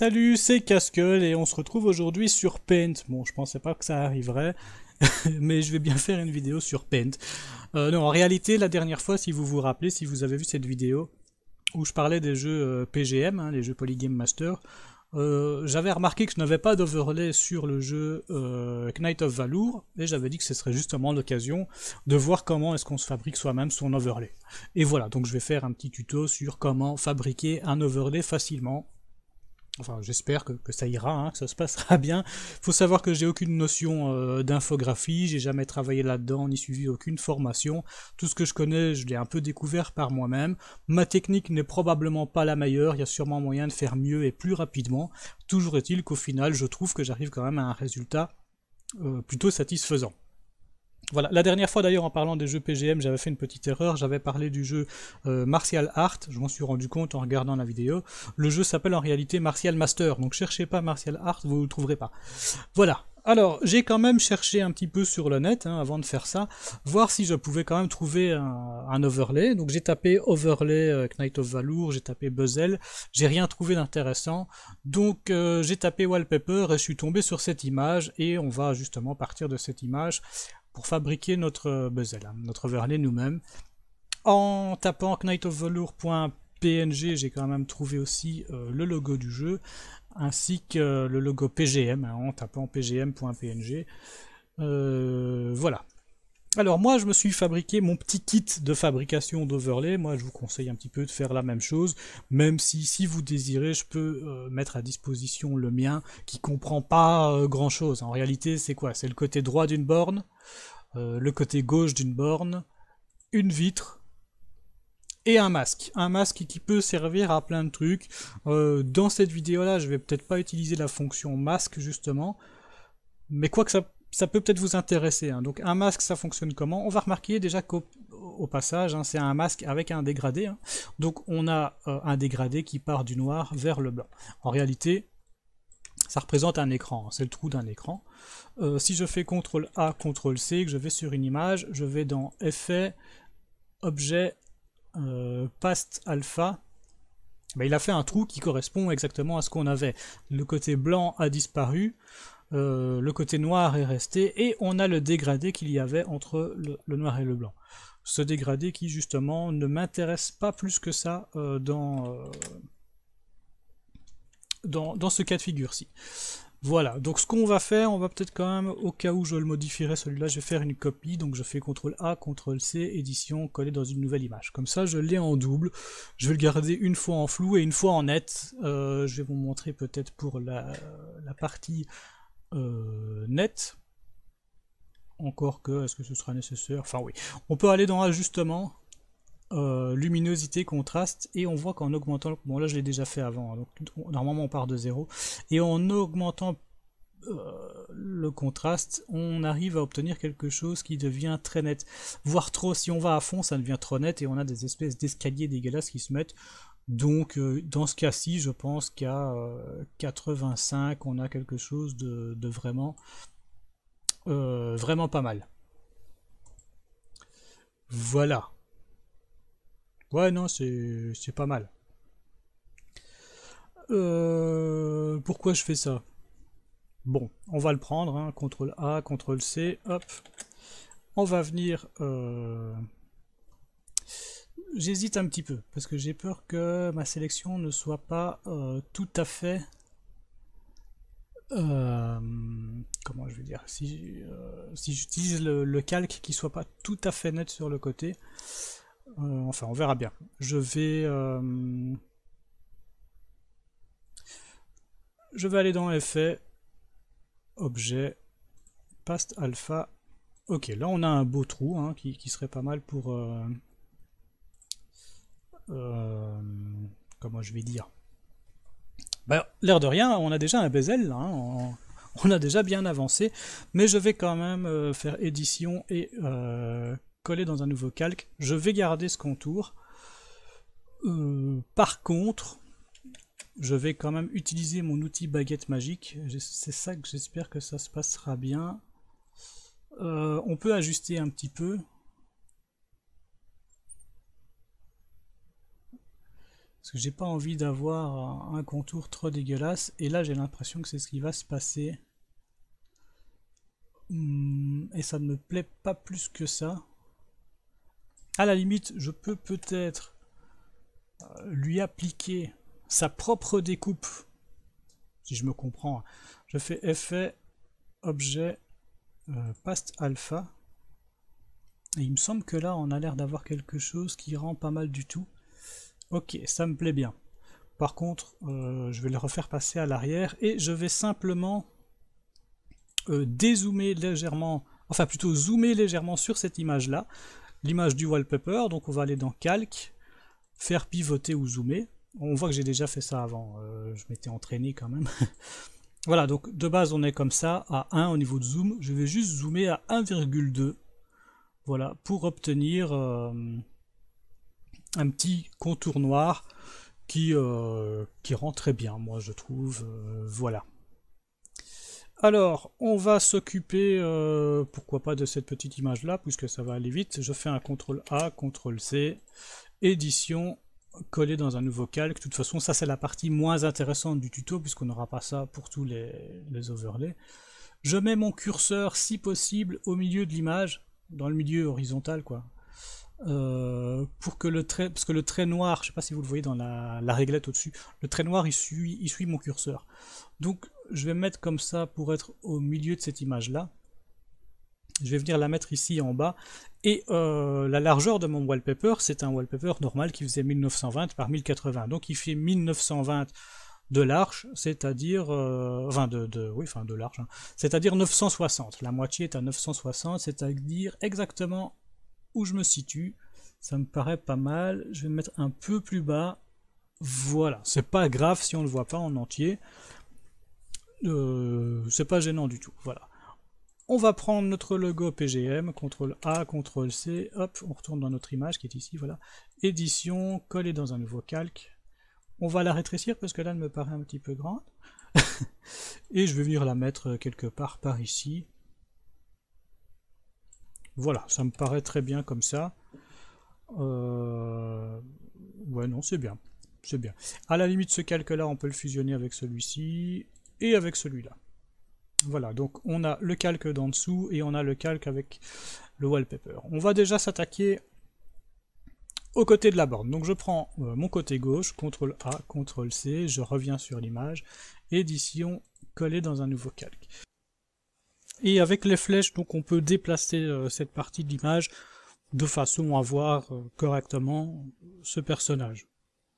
Salut, c'est Casquel et on se retrouve aujourd'hui sur Paint. Bon, je pensais pas que ça arriverait, mais je vais bien faire une vidéo sur Paint. Euh, non, en réalité, la dernière fois, si vous vous rappelez, si vous avez vu cette vidéo où je parlais des jeux euh, PGM, hein, les jeux Polygame Master, euh, j'avais remarqué que je n'avais pas d'overlay sur le jeu Knight of Valour et j'avais dit que ce serait justement l'occasion de voir comment est-ce qu'on se fabrique soi-même son overlay. Et voilà, donc je vais faire un petit tuto sur comment fabriquer un overlay facilement Enfin, j'espère que, ça ira, hein, que ça se passera bien. Il Faut savoir que j'ai aucune notion euh, d'infographie, j'ai jamais travaillé là-dedans, ni suivi aucune formation. Tout ce que je connais, je l'ai un peu découvert par moi-même. Ma technique n'est probablement pas la meilleure, il y a sûrement moyen de faire mieux et plus rapidement. Toujours est-il qu'au final, je trouve que j'arrive quand même à un résultat euh, plutôt satisfaisant. Voilà, la dernière fois d'ailleurs en parlant des jeux PGM, j'avais fait une petite erreur, j'avais parlé du jeu euh, Martial Art, je m'en suis rendu compte en regardant la vidéo. Le jeu s'appelle en réalité Martial Master, donc cherchez pas Martial Art, vous ne le trouverez pas. Voilà. Alors, j'ai quand même cherché un petit peu sur le net, hein, avant de faire ça, voir si je pouvais quand même trouver un, overlay. Donc j'ai tapé overlay euh, Knight of Valour, j'ai tapé bezel, j'ai rien trouvé d'intéressant. Donc euh, j'ai tapé wallpaper et je suis tombé sur cette image et on va justement partir de cette image pour fabriquer notre euh, bezel, hein, notre overlay nous-mêmes. En tapant knightofvelour.png, j'ai quand même trouvé aussi euh, le logo du jeu, ainsi que le logo PGM, hein, en tapant pgm.png. Euh, voilà, alors moi je me suis fabriqué mon petit kit de fabrication d'overlay, moi je vous conseille un petit peu de faire la même chose, même si si vous désirez je peux euh, mettre à disposition le mien qui comprend pas euh, grand chose. En réalité c'est quoi C'est le côté droit d'une borne, euh, le côté gauche d'une borne, une vitre et un masque. Un masque qui peut servir à plein de trucs. dans cette vidéo là je vais peut-être pas utiliser la fonction masque justement, mais quoi que ça ça peut peut-être vous intéresser. Hein. Donc un masque, ça fonctionne comment On va remarquer déjà qu'au passage, hein, c'est un masque avec un dégradé. Hein. Donc on a euh, un dégradé qui part du noir vers le blanc. En réalité, ça représente un écran, c'est le trou d'un écran. Euh, si je fais CTRL A, CTRL C, que je vais sur une image, je vais dans Effet, Objet, euh, Past Alpha, ben, il a fait un trou qui correspond exactement à ce qu'on avait. Le côté blanc a disparu, euh, le côté noir est resté, et on a le dégradé qu'il y avait entre le, noir et le blanc. Ce dégradé qui justement ne m'intéresse pas plus que ça euh, euh, dans, dans, ce cas de figure-ci. Voilà, donc ce qu'on va faire, on va peut-être quand même, au cas où je le modifierais celui-là, je vais faire une copie, donc je fais CTRL A, CTRL C, édition, coller dans une nouvelle image. Comme ça, je l'ai en double, je vais le garder une fois en flou et une fois en net. je vais vous montrer peut-être pour la partie euh, net. Encore que, est-ce que ce sera nécessaire Enfin oui. On peut aller dans ajustement, euh, luminosité, contraste, et on voit qu'en augmentant... Bon là je l'ai déjà fait avant, hein, donc normalement on part de zéro. Et en augmentant euh, le contraste, on arrive à obtenir quelque chose qui devient très net. Voire trop, si on va à fond, ça devient trop net et on a des espèces d'escaliers dégueulasses qui se mettent. Donc euh, dans ce cas-ci, je pense qu'à 85, euh, on a quelque chose de, vraiment, euh, vraiment pas mal. Voilà. Ouais, non, c'est pas mal. pourquoi je fais ça Bon, on va le prendre. Hein, CTRL A, CTRL C, hop. On va venir j'hésite un petit peu, parce que j'ai peur que ma sélection ne soit pas euh, tout à fait... Euh, comment je vais dire Si, euh, si j'utilise le, calque qui soit pas tout à fait net sur le côté. enfin, on verra bien. Je vais... je vais aller dans effet, objet, past alpha. Ok, là on a un beau trou hein, qui, qui, serait pas mal pour euh, comment je vais dire ben, L'air de rien, on a déjà un bezel, hein, on, a déjà bien avancé, mais je vais quand même euh, faire édition et euh, coller dans un nouveau calque. Je vais garder ce contour. par contre, je vais quand même utiliser mon outil baguette magique. C'est ça que j'espère que ça se passera bien. on peut ajuster un petit peu. Parce que j'ai pas envie d'avoir un contour trop dégueulasse. Et là, j'ai l'impression que c'est ce qui va se passer. Hmm, et ça ne me plaît pas plus que ça. À la limite, je peux peut-être euh, lui appliquer sa propre découpe. Si je me comprends. Je fais effet, objet, euh, past alpha. Et il me semble que là, on a l'air d'avoir quelque chose qui rend pas mal du tout. Ok, ça me plaît bien. Par contre, euh, je vais le refaire passer à l'arrière et je vais simplement euh, dézoomer légèrement, enfin plutôt zoomer légèrement sur cette image-là, l'image du wallpaper. Donc on va aller dans Calque, faire pivoter ou zoomer. On voit que j'ai déjà fait ça avant, euh, je m'étais entraîné quand même. voilà, donc de base on est comme ça, à 1 au niveau de zoom. Je vais juste zoomer à 1,2, voilà, pour obtenir un petit contour noir qui, euh, qui rend très bien, moi je trouve. Euh, voilà. Alors, on va s'occuper, euh, pourquoi pas, de cette petite image-là, puisque ça va aller vite. Je fais un CTRL A, CTRL C, édition, coller dans un nouveau calque. De toute façon, ça c'est la partie moins intéressante du tuto, puisqu'on n'aura pas ça pour tous les overlays. Je mets mon curseur, si possible, au milieu de l'image, dans le milieu horizontal, quoi. Euh, pour que le trait, parce que le trait noir, je sais pas si vous le voyez dans la, réglette au-dessus, le trait noir il suit, mon curseur. Donc je vais mettre comme ça pour être au milieu de cette image là. Je vais venir la mettre ici en bas. Et euh, la largeur de mon wallpaper, c'est un wallpaper normal qui faisait 1920 par 1080. Donc il fait 1920 de large, c'est-à-dire euh, enfin de, large, hein. c'est-à-dire 960. La moitié est à 960, c'est-à-dire exactement où je me situe. Ça me paraît pas mal. Je vais me mettre un peu plus bas. Voilà, c'est pas grave si on le voit pas en entier. Euh, c'est pas gênant du tout. Voilà. On va prendre notre logo PGM, CTRL A, CTRL C, hop, on retourne dans notre image qui est ici, voilà. Édition, coller dans un nouveau calque. On va la rétrécir parce que là elle me paraît un petit peu grande. Et je vais venir la mettre quelque part par ici. Voilà, ça me paraît très bien comme ça. Euh, ouais, non, c'est bien. C'est bien. À la limite, ce calque-là, on peut le fusionner avec celui-ci et avec celui-là. Voilà, donc on a le calque d'en dessous et on a le calque avec le wallpaper. On va déjà s'attaquer au côté de la borne. Donc je prends euh, mon côté gauche, CTRL A, CTRL C, je reviens sur l'image, et d'ici on coller dans un nouveau calque. Et avec les flèches, donc on peut déplacer euh, cette partie de l'image de façon à voir euh, correctement ce personnage.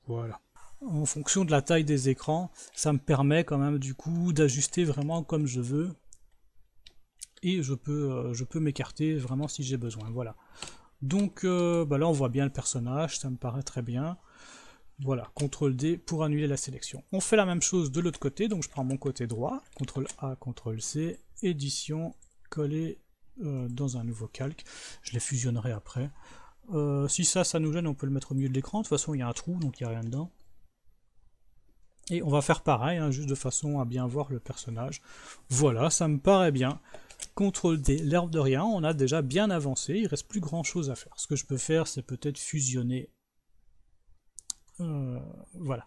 Voilà. En fonction de la taille des écrans, ça me permet quand même du coup d'ajuster vraiment comme je veux. Et je peux, euh, peux m'écarter vraiment si j'ai besoin. Voilà. Donc bah là on voit bien le personnage, ça me paraît très bien. Voilà, CTRL D pour annuler la sélection. On fait la même chose de l'autre côté, donc je prends mon côté droit, CTRL A, CTRL C, édition coller euh, dans un nouveau calque. Je les fusionnerai après. Euh, si ça, ça nous gêne, on peut le mettre au milieu de l'écran. De toute façon, il y a un trou, donc il n'y a rien dedans. Et on va faire pareil, hein, juste de façon à bien voir le personnage. Voilà, ça me paraît bien. CTRL D, l'herbe de rien, on a déjà bien avancé, il reste plus grand chose à faire. Ce que je peux faire, c'est peut-être fusionner. Euh, voilà.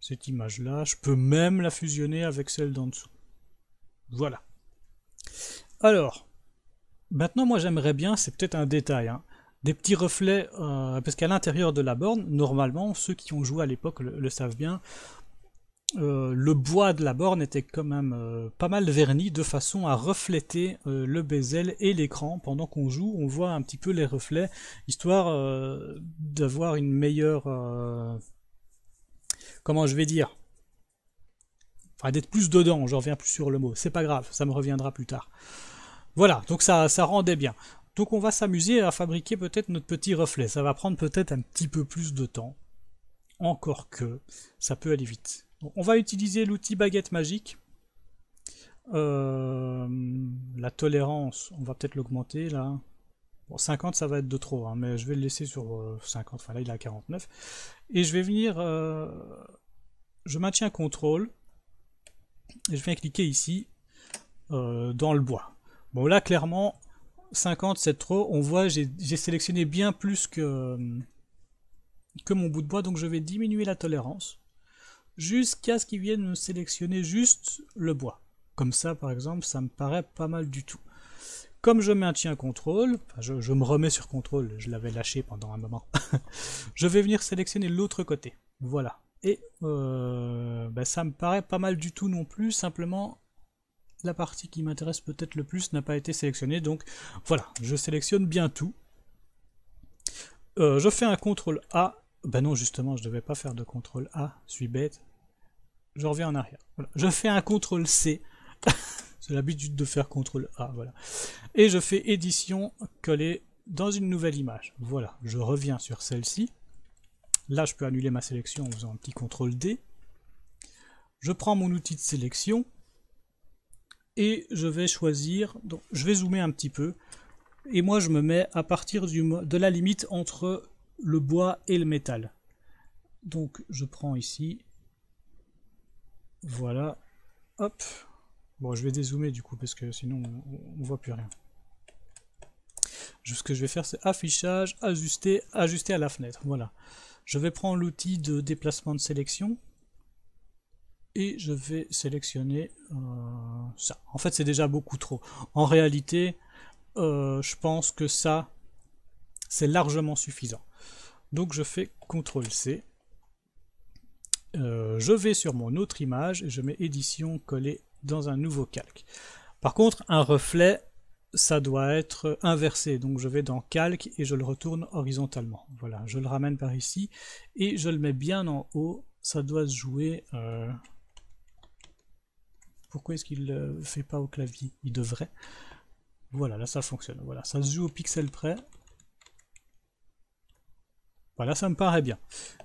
Cette image-là, je peux même la fusionner avec celle d'en dessous. Voilà. Alors, maintenant moi j'aimerais bien, c'est peut-être un détail, hein, des petits reflets, euh, parce qu'à l'intérieur de la borne, normalement, ceux qui ont joué à l'époque le, savent bien, euh, le bois de la borne était quand même euh, pas mal verni de façon à refléter le bezel et l'écran. Pendant qu'on joue, on voit un petit peu les reflets, histoire d'avoir une meilleure... comment je vais dire Enfin, d'être plus dedans, Je reviens plus sur le mot. C'est pas grave, ça me reviendra plus tard. Voilà, donc ça, ça rendait bien. Donc on va s'amuser à fabriquer peut-être notre petit reflet. Ça va prendre peut-être un petit peu plus de temps. Encore que, ça peut aller vite. on va utiliser l'outil baguette magique. Euh, la tolérance, on va peut-être l'augmenter là. Bon, 50 ça va être de trop, hein, mais je vais le laisser sur 50. Euh, enfin là il est à 49. Et je vais venir... Euh, je maintiens contrôle je viens cliquer ici, euh, dans le bois. Bon là, clairement, 50 c'est trop. On voit, j'ai sélectionné bien plus que, que mon bout de bois, donc je vais diminuer la tolérance jusqu'à ce qu'il vienne me sélectionner juste le bois. Comme ça, par exemple, ça me paraît pas mal du tout. Comme je maintiens contrôle, je, me remets sur contrôle, je l'avais lâché pendant un moment, je vais venir sélectionner l'autre côté. Voilà. Et euh, bah, ça me paraît pas mal du tout non plus, simplement la partie qui m'intéresse peut-être le plus n'a pas été sélectionnée, donc voilà, je sélectionne bien tout. Euh, je fais un CTRL A, ben non justement je devais pas faire de CTRL A, je suis bête, je reviens en arrière. Je fais un CTRL C, c'est l'habitude de faire CTRL A, voilà. Et je fais édition, coller dans une nouvelle image. Voilà, je reviens sur celle-ci. Là, je peux annuler ma sélection en faisant un petit CTRL D. Je prends mon outil de sélection et je vais choisir, donc je vais zoomer un petit peu, et moi je me mets à partir de la limite entre le bois et le métal. Donc je prends ici, voilà, hop, bon je vais dézoomer du coup parce que sinon on, ne voit plus rien. Ce que je vais faire c'est affichage, ajuster, ajuster à la fenêtre, voilà. Je vais prendre l'outil de déplacement de sélection et je vais sélectionner euh, ça. En fait, c'est déjà beaucoup trop. En réalité, euh, je pense que ça, c'est largement suffisant. Donc, je fais CTRL-C. Euh, je vais sur mon autre image et je mets édition coller dans un nouveau calque. Par contre, un reflet, ça doit être inversé. Donc je vais dans calque et je le retourne horizontalement. Voilà, je le ramène par ici et je le mets bien en haut. Ça doit se jouer... Euh, pourquoi est-ce qu'il ne le fait pas au clavier Il devrait. Voilà, là ça fonctionne. Voilà, ça se joue au pixel près. Voilà, ça me paraît bien.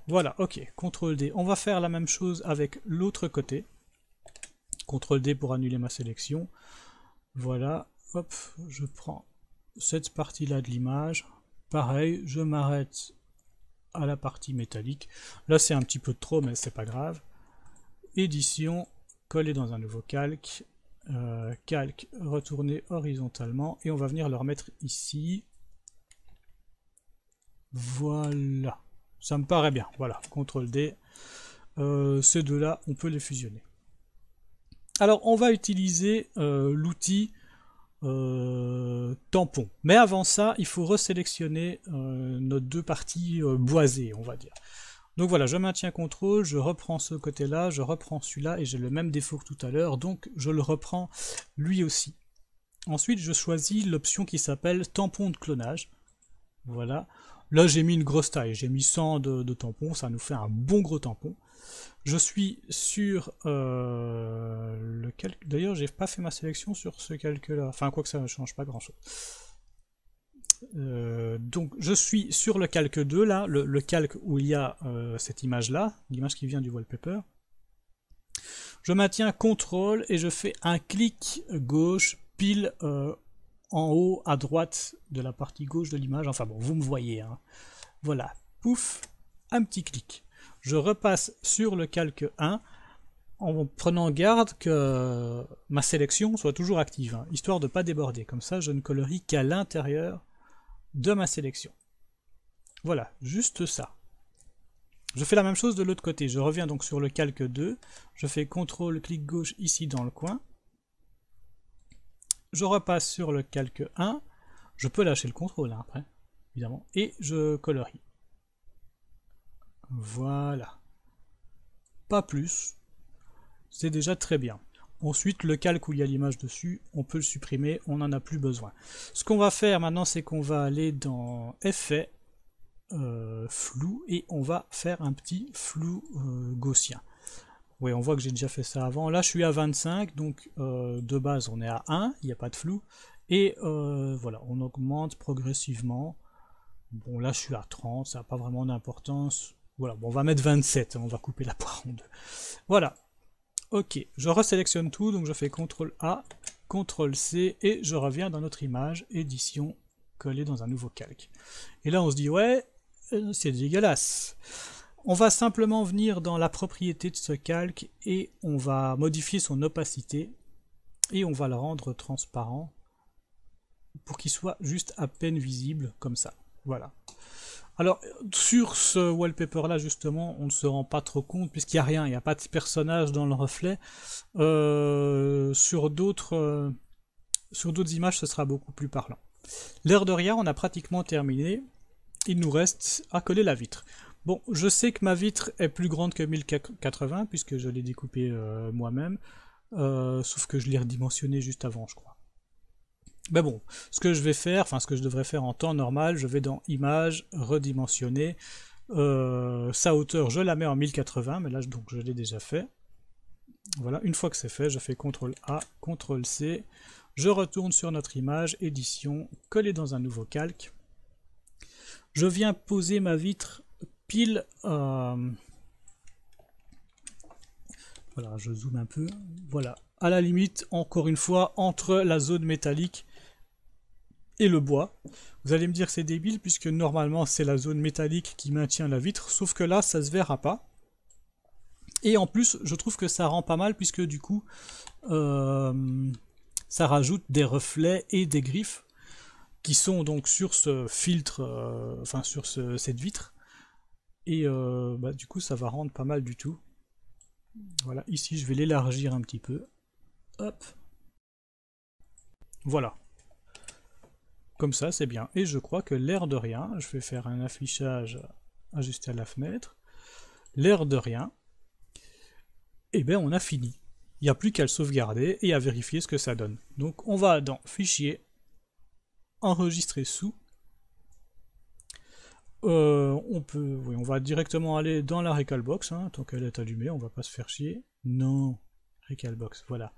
Voilà, ok, CTRL D. On va faire la même chose avec l'autre côté. CTRL D pour annuler ma sélection. Voilà, Hop, je prends cette partie-là de l'image. Pareil, je m'arrête à la partie métallique. Là, c'est un petit peu trop, mais c'est pas grave. Édition, coller dans un nouveau calque. Euh, calque, retourner horizontalement. Et on va venir le remettre ici. Voilà. Ça me paraît bien. Voilà, CTRL D. Euh, ces deux-là, on peut les fusionner. Alors, on va utiliser euh, l'outil euh, tampon. Mais avant ça, il faut resélectionner euh, nos deux parties euh, boisées, on va dire. Donc voilà, je maintiens contrôle, je reprends ce côté-là, je reprends celui-là, et j'ai le même défaut que tout à l'heure, donc je le reprends lui aussi. Ensuite, je choisis l'option qui s'appelle tampon de clonage. Voilà. Là, j'ai mis une grosse taille, j'ai mis 100 de, de ça nous fait un bon gros tampon. Je suis sur euh, le calque. D'ailleurs, j'ai pas fait ma sélection sur ce calque-là. Enfin, quoi que ça ne change pas grand-chose. Euh, donc je suis sur le calque 2 là, le, calque où il y a euh, cette image là, l'image qui vient du wallpaper. Je maintiens CTRL et je fais un clic gauche pile en haut à droite de la partie gauche de l'image. Enfin bon, vous me voyez. Hein. Voilà, pouf, un petit clic je repasse sur le calque 1 en prenant garde que ma sélection soit toujours active, hein, histoire de ne pas déborder. Comme ça, je ne colorie qu'à l'intérieur de ma sélection. Voilà, juste ça. Je fais la même chose de l'autre côté. Je reviens donc sur le calque 2. Je fais CTRL, clic gauche ici dans le coin. Je repasse sur le calque 1. Je peux lâcher le contrôle hein, après, évidemment. Et je colorie. Voilà. Pas plus. C'est déjà très bien. Ensuite, le calque où il y a l'image dessus, on peut le supprimer, on n'en a plus besoin. Ce qu'on va faire maintenant, c'est qu'on va aller dans Effet, euh, Flou, et on va faire un petit flou euh, gaussien. Oui, on voit que j'ai déjà fait ça avant. Là, je suis à 25, donc euh, de base, on est à 1, il n'y a pas de flou. Et voilà, on augmente progressivement. Bon, là, je suis à 30, ça n'a pas vraiment d'importance. Voilà, on va mettre 27, on va couper la poire en deux. Voilà. Ok, je resélectionne tout, donc je fais CTRL A, CTRL C, et je reviens dans notre image, édition, coller dans un nouveau calque. Et là on se dit, ouais, euh, c'est dégueulasse. On va simplement venir dans la propriété de ce calque, et on va modifier son opacité, et on va le rendre transparent, pour qu'il soit juste à peine visible, comme ça. Voilà. Alors, sur ce wallpaper-là, justement, on ne se rend pas trop compte, puisqu'il n'y a rien, il n'y a pas de personnage dans le reflet. Euh, euh, sur d'autres images, ce sera beaucoup plus parlant. L'air de rien, on a pratiquement terminé. Il nous reste à coller la vitre. Bon, je sais que ma vitre est plus grande que 1080, puisque je l'ai découpée euh, moi-même. sauf que je l'ai redimensionnée juste avant, je crois. Mais ben bon, ce que je vais faire, enfin ce que je devrais faire en temps normal, je vais dans Image, Redimensionner. Euh, sa hauteur, je la mets en 1080, mais là donc je l'ai déjà fait. Voilà, une fois que c'est fait, je fais CTRL A, CTRL C. Je retourne sur notre image, édition, coller dans un nouveau calque. Je viens poser ma vitre pile... Euh, voilà, je zoome un peu. Voilà, à la limite, encore une fois, entre la zone métallique et le bois. Vous allez me dire c'est débile puisque normalement c'est la zone métallique qui maintient la vitre, sauf que là ça se verra pas. Et en plus je trouve que ça rend pas mal puisque du coup euh, ça rajoute des reflets et des griffes qui sont donc sur ce filtre, euh, enfin sur cette vitre. Et euh, bah, du coup ça va rendre pas mal du tout. Voilà, ici je vais l'élargir un petit peu. Hop. Voilà. Comme ça, c'est bien. Et je crois que l'air de rien, je vais faire un affichage ajusté à la fenêtre. L'air de rien, et eh bien on a fini. Il n'y a plus qu'à le sauvegarder et à vérifier ce que ça donne. Donc on va dans Fichier, Enregistrer sous. Euh, on peut, oui, on va directement aller dans la Recalbox, hein. tant qu'elle est allumée, on va pas se faire chier. Non, Recalbox, voilà.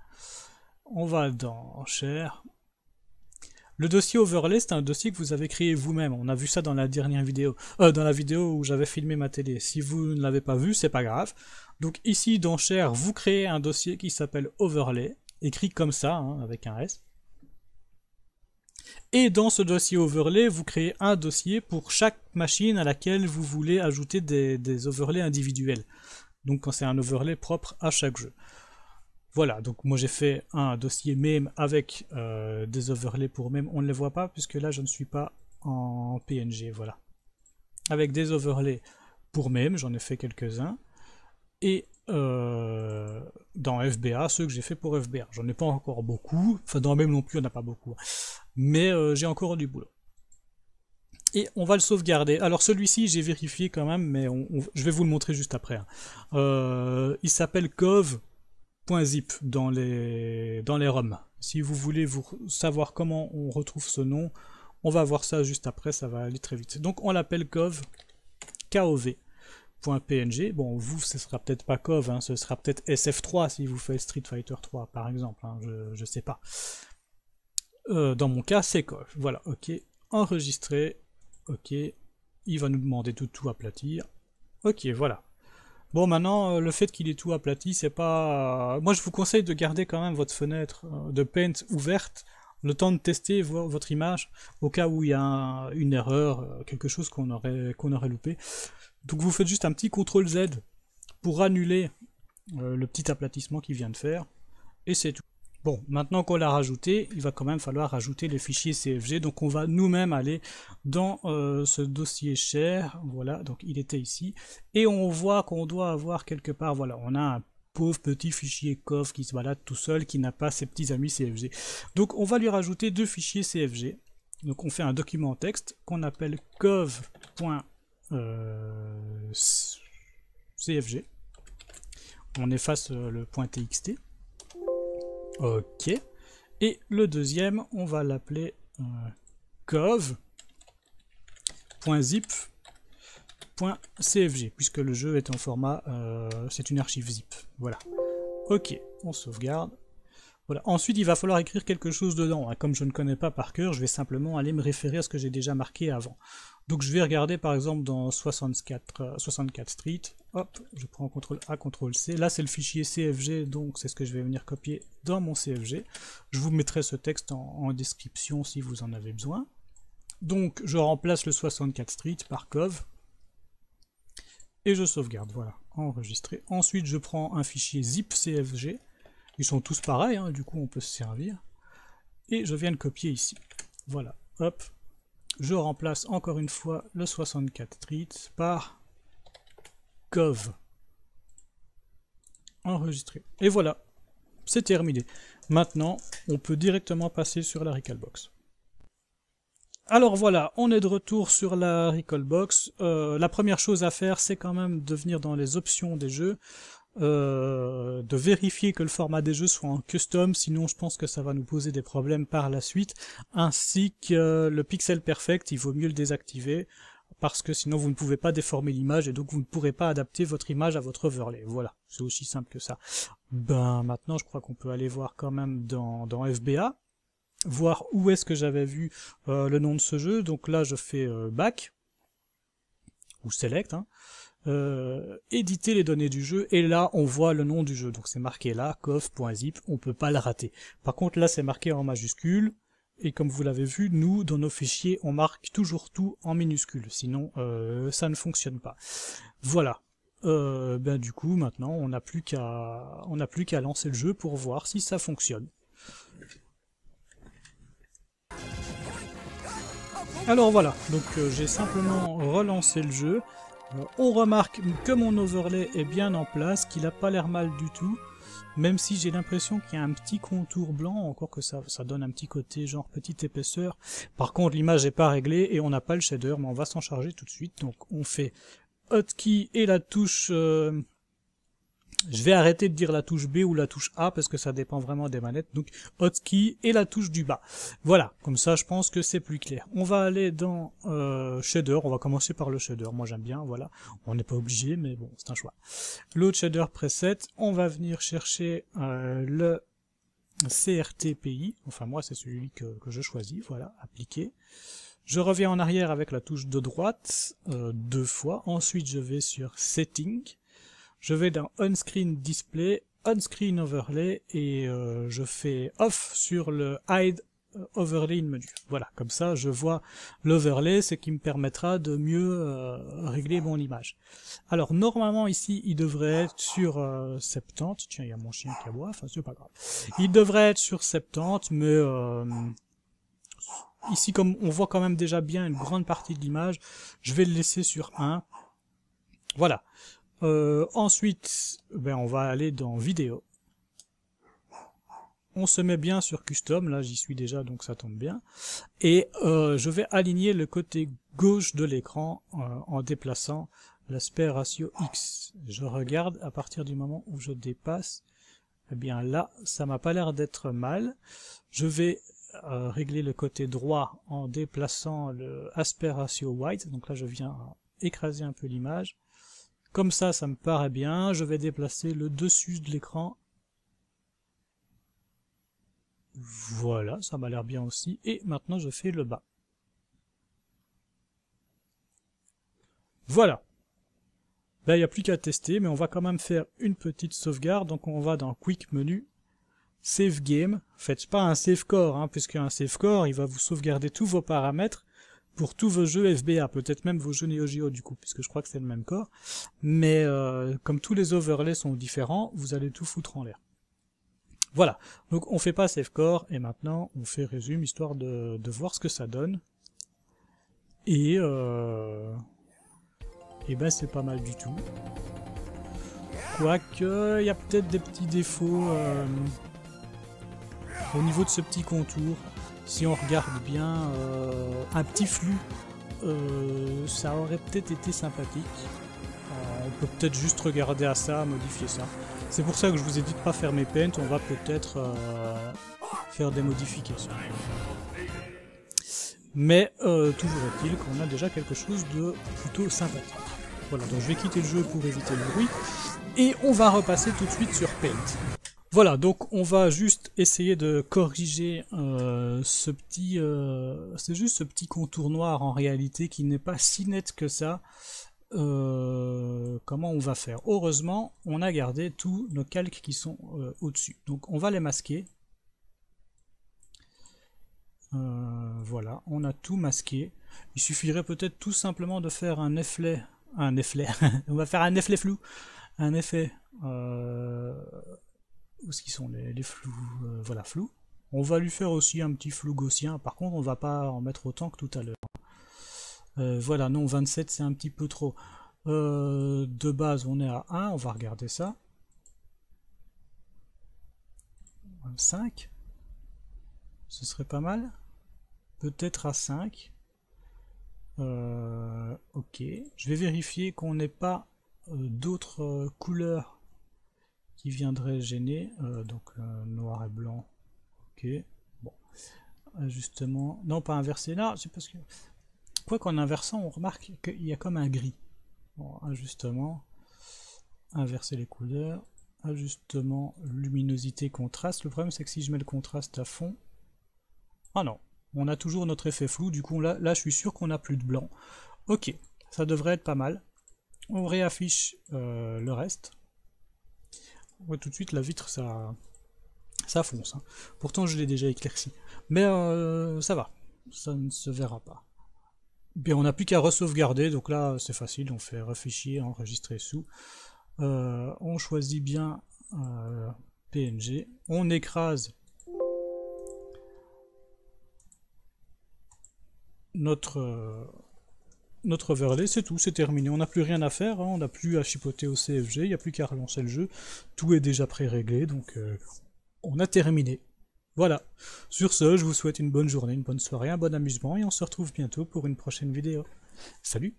On va dans Share, le dossier overlay, c'est un dossier que vous avez créé vous-même. On a vu ça dans la dernière vidéo, euh, dans la vidéo où j'avais filmé ma télé. Si vous ne l'avez pas vu, c'est pas grave. Donc ici, dans Share, vous créez un dossier qui s'appelle overlay, écrit comme ça, hein, avec un S. Et dans ce dossier overlay, vous créez un dossier pour chaque machine à laquelle vous voulez ajouter des, des overlays individuels. Donc quand c'est un overlay propre à chaque jeu. Voilà, donc moi j'ai fait un dossier même avec euh, des overlays pour même. On ne les voit pas puisque là je ne suis pas en PNG, voilà. Avec des overlays pour même, j'en ai fait quelques-uns. Et euh, dans FBA, ceux que j'ai fait pour FBA. J'en ai pas encore beaucoup. Enfin, dans même non plus, on n'a pas beaucoup. Hein. Mais euh, j'ai encore du boulot. Et on va le sauvegarder. Alors celui-ci, j'ai vérifié quand même, mais je vais vous le montrer juste après. Hein. il s'appelle Cove .zip dans les, dans les ROM. Si vous voulez vous savoir comment on retrouve ce nom, on va voir ça juste après, ça va aller très vite. Donc on l'appelle cov, kov.png. Bon, vous, ce sera peut-être pas cov, hein, ce sera peut-être SF3 si vous faites Street Fighter 3 par exemple, hein, je ne sais pas. Euh, dans mon cas, c'est cov. Voilà, ok, enregistrer, ok, il va nous demander de tout aplatir. Ok, voilà. Bon, maintenant, euh, le fait qu'il est tout aplati, c'est pas... Euh, moi, je vous conseille de garder quand même votre fenêtre euh, de Paint ouverte, le temps de tester votre image, au cas où il y a une erreur, quelque chose qu'on aurait, qu'on aurait loupé. Donc vous faites juste un petit CTRL Z pour annuler le petit aplatissement qu'il vient de faire, et c'est tout. Bon, maintenant qu'on l'a rajouté, il va quand même falloir rajouter le fichier CFG. Donc on va nous-mêmes aller dans euh, ce dossier share. Voilà, donc il était ici. Et on voit qu'on doit avoir quelque part, voilà, on a un pauvre petit fichier cov qui se balade tout seul, qui n'a pas ses petits amis CFG. Donc on va lui rajouter deux fichiers CFG. Donc on fait un document texte qu'on appelle cov.cfg. Euh, on efface euh, le .txt. Ok. Et le deuxième, on va l'appeler cov.zip.cfg, euh, puisque le jeu est en format, euh, c'est une archive zip. Voilà. Ok, on sauvegarde. Ensuite, il va falloir écrire quelque chose dedans. Hein. Comme je ne connais pas par cœur, je vais simplement aller me référer à ce que j'ai déjà marqué avant. Donc je vais regarder par exemple dans 64, 64 euh, Street, hop, je prends CTRL A, CTRL C, là c'est le fichier CFG, donc c'est ce que je vais venir copier dans mon CFG. Je vous mettrai ce texte en, description si vous en avez besoin. Donc je remplace le 64 Street par Cove, et je sauvegarde, voilà, enregistré. Ensuite je prends un fichier zip CFG, sont tous pareils, hein, du coup on peut se servir. Et je viens de copier ici. Voilà, hop. Je remplace encore une fois le 64 trit par cov. Enregistré. Et voilà, c'est terminé. Maintenant, on peut directement passer sur la box Alors voilà, on est de retour sur la Recall Box. Euh, la première chose à faire, c'est quand même de venir dans les options des jeux. Euh, de vérifier que le format des jeux soit en custom, sinon je pense que ça va nous poser des problèmes par la suite, ainsi que le pixel perfect, il vaut mieux le désactiver, parce que sinon vous ne pouvez pas déformer l'image et donc vous ne pourrez pas adapter votre image à votre overlay. Voilà, c'est aussi simple que ça. Ben maintenant je crois qu'on peut aller voir quand même dans, dans FBA, voir où est-ce que j'avais vu euh, le nom de ce jeu. Donc là je fais euh, back ou select. Hein. Euh, éditer les données du jeu et là on voit le nom du jeu. Donc c'est marqué là, coff.zip, on peut pas le rater. Par contre là c'est marqué en majuscule et comme vous l'avez vu, nous dans nos fichiers on marque toujours tout en minuscule, sinon euh, ça ne fonctionne pas. Voilà. Euh, ben du coup maintenant on n'a plus qu'à on n'a plus qu'à lancer le jeu pour voir si ça fonctionne. Alors voilà, donc j'ai simplement relancé le jeu on remarque que mon overlay est bien en place, qu'il n'a pas l'air mal du tout. Même si j'ai l'impression qu'il y a un petit contour blanc, encore que ça, ça donne un petit côté genre petite épaisseur. Par contre, l'image n'est pas réglée et on n'a pas le shader, mais on va s'en charger tout de suite. Donc on fait hotkey et la touche euh, je vais arrêter de dire la touche B ou la touche A parce que ça dépend vraiment des manettes. Donc hotkey et la touche du bas. Voilà, comme ça je pense que c'est plus clair. On va aller dans euh, shader, on va commencer par le shader. Moi j'aime bien, voilà. On n'est pas obligé mais bon, c'est un choix. L'autre shader preset, on va venir chercher euh, le CRTPI. Enfin moi c'est celui que, je choisis, voilà, appliquer. Je reviens en arrière avec la touche de droite euh, deux fois. Ensuite je vais sur Setting je vais dans On-Screen Display, On-Screen Overlay, et euh, je fais Off sur le Hide euh, Overlay in Menu. Voilà, comme ça je vois l'overlay, ce qui me permettra de mieux euh, régler mon image. Alors normalement ici, il devrait être sur 70. Tiens, il y a mon chien qui aboie, enfin c'est pas grave. Il devrait être sur 70, mais ici comme on voit quand même déjà bien une grande partie de l'image, je vais le laisser sur 1. Voilà. Euh, ensuite, ben, on va aller dans vidéo. On se met bien sur custom, là j'y suis déjà donc ça tombe bien. Et euh, je vais aligner le côté gauche de l'écran euh, en déplaçant l'aspect ratio X. Je regarde à partir du moment où je dépasse, eh bien là ça m'a pas l'air d'être mal. Je vais régler le côté droit en déplaçant l'aspect ratio white, donc là je viens écraser un peu l'image comme ça, ça me paraît bien. Je vais déplacer le dessus de l'écran. Voilà, ça m'a l'air bien aussi. Et maintenant, je fais le bas. Voilà. il ben, n'y a plus qu'à tester, mais on va quand même faire une petite sauvegarde. Donc, on va dans Quick Menu, Save Game. Faites pas un save core, puisqu'un hein, puisque un save core, il va vous sauvegarder tous vos paramètres pour tous vos jeux FBA, peut-être même vos jeux Neo Geo du coup, puisque je crois que c'est le même corps. Mais euh, comme tous les overlays sont différents, vous allez tout foutre en l'air. Voilà, donc on fait pas Save Core, et maintenant on fait résume, histoire de, voir ce que ça donne. Et, euh, et ben c'est pas mal du tout. Quoique, il y a peut-être des petits défauts euh, au niveau de ce petit contour si on regarde bien, euh, un petit flux, euh, ça aurait peut-être été sympathique. Euh, on peut peut-être juste regarder à ça, modifier ça. C'est pour ça que je vous ai dit de pas faire mes paints, on va peut-être faire des modifications. Mais toujours est-il qu'on a déjà quelque chose de plutôt sympathique. Voilà, donc je vais quitter le jeu pour éviter le bruit. Et on va repasser tout de suite sur Paint. Voilà, donc on va juste essayer de corriger euh, ce petit... Euh, c'est juste ce petit contour noir en réalité qui n'est pas si net que ça. Euh, comment on va faire Heureusement, on a gardé tous nos calques qui sont au-dessus. Donc on va les masquer. voilà, on a tout masqué. Il suffirait peut-être tout simplement de faire un effet... Un effet... on va faire un effet flou. Un effet où ce qui sont les, flous, euh, voilà flou. On va lui faire aussi un petit flou gaussien. Par contre, on va pas en mettre autant que tout à l'heure. Euh, voilà, non 27 c'est un petit peu trop. Euh, de base, on est à 1. On va regarder ça. 5. Ce serait pas mal. Peut-être à 5. ok. Je vais vérifier qu'on n'ait pas d'autres couleurs qui viendrait gêner. Euh, donc euh, noir et blanc. Ok. Bon. Euh, justement. Non, pas inversé là. C'est parce que. Quoi qu'en inversant, on remarque qu'il y a comme un gris. Bon, ajustement. Ah, inverser les couleurs. Ajustement, ah, luminosité, contraste. Le problème c'est que si je mets le contraste à fond. Ah non. On a toujours notre effet flou. Du coup là, là je suis sûr qu'on a plus de blanc. Ok. Ça devrait être pas mal. On réaffiche le reste tout de suite, la vitre, ça, ça fonce. Hein. Pourtant, je l'ai déjà éclairci. Mais euh, ça va, ça ne se verra pas. Bien, on n'a plus qu'à sauvegarder donc là, c'est facile, on fait réfléchir, enregistrer sous. Euh, on choisit bien euh, PNG, on écrase notre notre overlay, c'est tout, c'est terminé. On n'a plus rien à faire, hein. on n'a plus à chipoter au CFG, il n'y a plus qu'à relancer le jeu. Tout est déjà pré-réglé, donc euh, on a terminé. Voilà. Sur ce, je vous souhaite une bonne journée, une bonne soirée, un bon amusement, et on se retrouve bientôt pour une prochaine vidéo. Salut